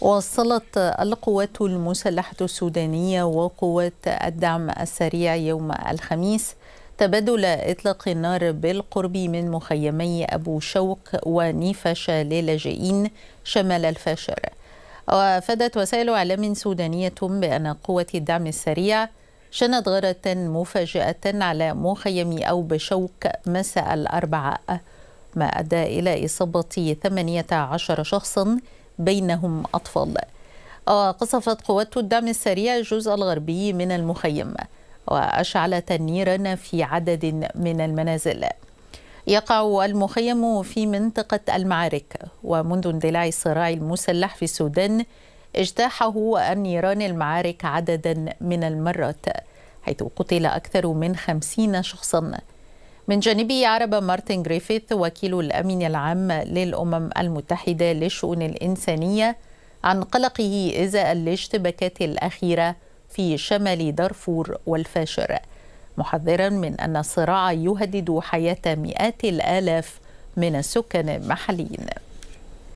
وصلت القوات المسلحة السودانية وقوات الدعم السريع يوم الخميس تبادل إطلاق النار بالقرب من مخيمي أبو شوك ونيفاشا للاجئين شمال الفاشر وأفادت وسائل إعلام سودانية بأن قوة الدعم السريع شنت غارة مفاجئة على مخيم أو بشوك مساء الأربعاء ما أدى إلى إصابة 18 شخصاً بينهم أطفال وقصفت آه، قوات الدعم السريع الجزء الغربي من المخيم وأشعلت النيران في عدد من المنازل يقع المخيم في منطقة المعارك ومنذ اندلاع الصراع المسلح في السودان اجتاحه النيران المعارك عددا من المرات حيث قتل أكثر من خمسين شخصاً من جانبه عرب مارتن جريفيث وكيل الأمين العام للأمم المتحدة للشؤون الإنسانية عن قلقه إزاء الاشتباكات الأخيرة في شمال دارفور والفاشر محذرا من أن الصراع يهدد حياة مئات الآلاف من السكان المحليين